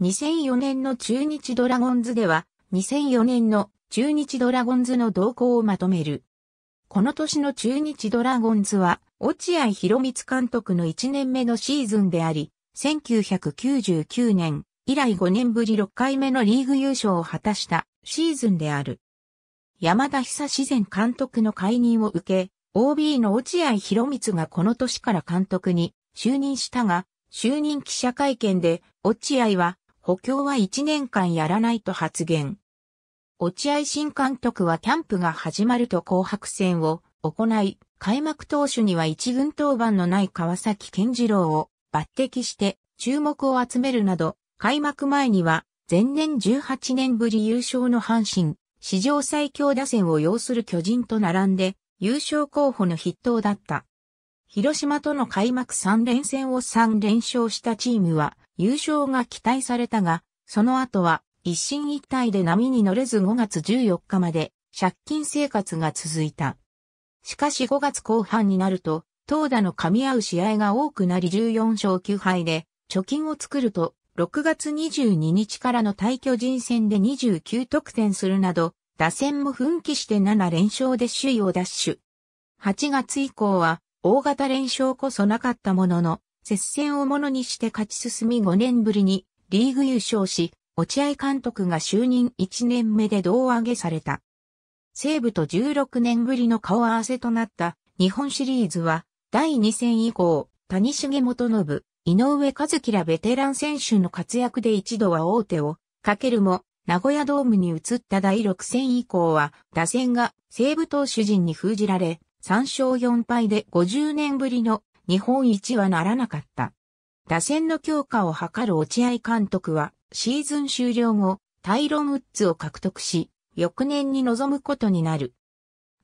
2004年の中日ドラゴンズでは、2004年の中日ドラゴンズの動向をまとめる。この年の中日ドラゴンズは、落合博光監督の1年目のシーズンであり、1999年以来5年ぶり6回目のリーグ優勝を果たしたシーズンである。山田久志前監督の解任を受け、OB の落合博光がこの年から監督に就任したが、就任記者会見で、落合は補強は1年間やらないと発言。落合新監督はキャンプが始まると紅白戦を行い、開幕投手には一軍登板のない川崎健次郎を抜擢して注目を集めるなど、開幕前には前年18年ぶり優勝の阪神、史上最強打線を要する巨人と並んで優勝候補の筆頭だった。広島との開幕3連戦を3連勝したチームは優勝が期待されたが、その後は一進一退で波に乗れず5月14日まで借金生活が続いた。しかし5月後半になると、投打の噛み合う試合が多くなり14勝9敗で貯金を作ると、6月22日からの退去人戦で29得点するなど、打線も奮起して7連勝で首位を奪取。8月以降は、大型連勝こそなかったものの、接戦をものにして勝ち進み5年ぶりにリーグ優勝し、落合監督が就任1年目で胴上げされた。西武と16年ぶりの顔合わせとなった日本シリーズは第2戦以降、谷重元信、井上和樹らベテラン選手の活躍で一度は大手をかけるも、名古屋ドームに移った第6戦以降は、打線が西武投手陣に封じられ、3勝4敗で50年ぶりの日本一はならなかった。打線の強化を図る落合監督は、シーズン終了後、タイロン・ウッズを獲得し、翌年に臨むことになる。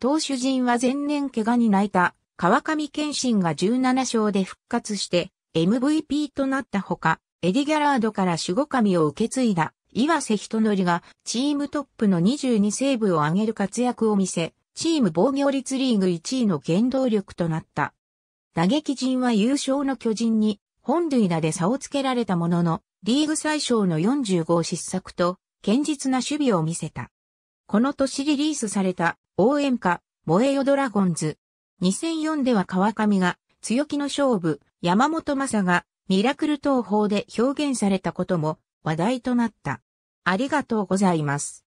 投手陣は前年怪我に泣いた川上健信が17勝で復活して MVP となったほか、エディ・ギャラードから守護神を受け継いだ岩瀬人則がチームトップの22セーブを挙げる活躍を見せ、チーム防御率リーグ1位の原動力となった。打撃陣は優勝の巨人に本塁打で差をつけられたものの、リーグ最小の45失策と、堅実な守備を見せた。この年リリースされた応援歌、燃えよドラゴンズ。2004では川上が強気の勝負、山本正がミラクル投法で表現されたことも話題となった。ありがとうございます。